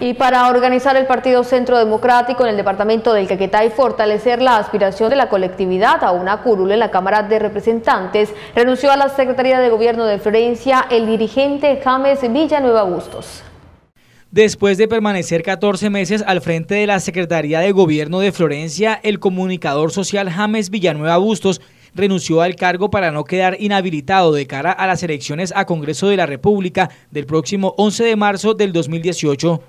Y para organizar el Partido Centro Democrático en el departamento del Caquetá y fortalecer la aspiración de la colectividad a una curul en la Cámara de Representantes, renunció a la Secretaría de Gobierno de Florencia el dirigente James Villanueva Bustos. Después de permanecer 14 meses al frente de la Secretaría de Gobierno de Florencia, el comunicador social James Villanueva Bustos renunció al cargo para no quedar inhabilitado de cara a las elecciones a Congreso de la República del próximo 11 de marzo del 2018.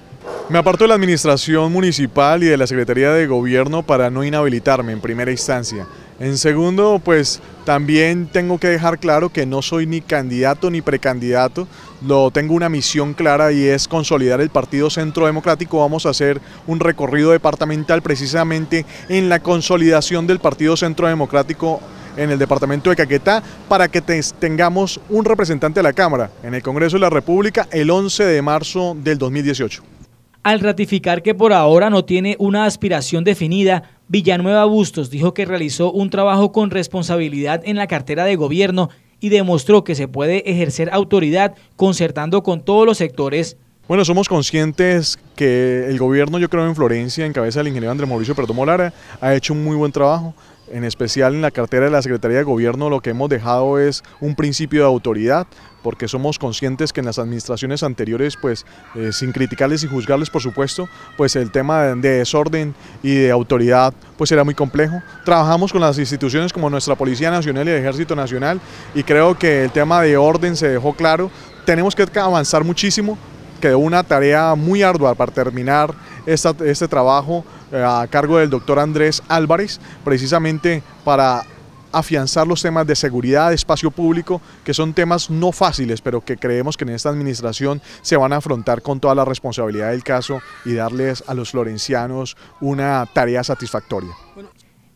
Me aparto de la administración municipal y de la Secretaría de Gobierno para no inhabilitarme en primera instancia. En segundo, pues también tengo que dejar claro que no soy ni candidato ni precandidato, tengo una misión clara y es consolidar el Partido Centro Democrático. Vamos a hacer un recorrido departamental precisamente en la consolidación del Partido Centro Democrático en el departamento de Caquetá para que tengamos un representante de la Cámara en el Congreso de la República el 11 de marzo del 2018. Al ratificar que por ahora no tiene una aspiración definida, Villanueva Bustos dijo que realizó un trabajo con responsabilidad en la cartera de gobierno y demostró que se puede ejercer autoridad concertando con todos los sectores bueno, somos conscientes que el gobierno, yo creo, en Florencia, en cabeza del ingeniero Andrés Mauricio Perdomo Lara, ha hecho un muy buen trabajo. En especial en la cartera de la Secretaría de Gobierno lo que hemos dejado es un principio de autoridad, porque somos conscientes que en las administraciones anteriores, pues eh, sin criticarles y juzgarles por supuesto, pues el tema de, desorden y de autoridad pues era muy complejo. Trabajamos con las instituciones como nuestra Policía Nacional y el Ejército Nacional y creo que el tema de orden se dejó claro. Tenemos que avanzar muchísimo, quedó una tarea muy ardua para terminar este trabajo eh, a cargo del doctor Andrés Álvarez, precisamente para afianzar los temas de seguridad, de espacio público, que son temas no fáciles, pero que creemos que en esta administración se van a afrontar con toda la responsabilidad del caso y darles a los florencianos una tarea satisfactoria.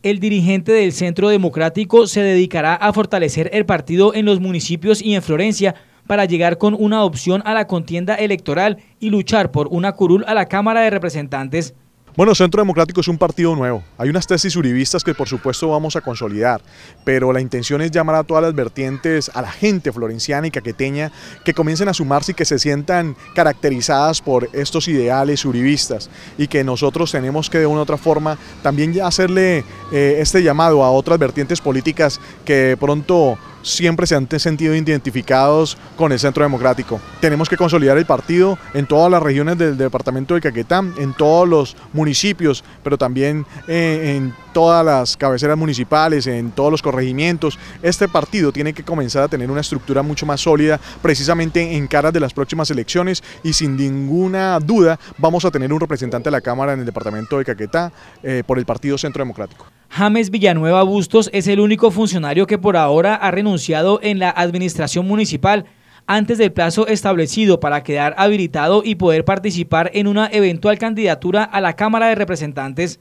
El dirigente del Centro Democrático se dedicará a fortalecer el partido en los municipios y en Florencia para llegar con una opción a la contienda electoral y luchar por una curul a la Cámara de Representantes bueno, Centro Democrático es un partido nuevo. Hay unas tesis uribistas que por supuesto vamos a consolidar, pero la intención es llamar a todas las vertientes, a la gente florenciana y caqueteña, que comiencen a sumarse y que se sientan caracterizadas por estos ideales uribistas y que nosotros tenemos que de una u otra forma también hacerle eh, este llamado a otras vertientes políticas que pronto siempre se han sentido identificados con el Centro Democrático. Tenemos que consolidar el partido en todas las regiones del departamento de Caquetá, en todos los municipios, pero también eh, en todas las cabeceras municipales, en todos los corregimientos. Este partido tiene que comenzar a tener una estructura mucho más sólida, precisamente en cara de las próximas elecciones y sin ninguna duda vamos a tener un representante de la Cámara en el departamento de Caquetá eh, por el Partido Centro Democrático. James Villanueva Bustos es el único funcionario que por ahora ha renunciado en la administración municipal antes del plazo establecido para quedar habilitado y poder participar en una eventual candidatura a la Cámara de Representantes.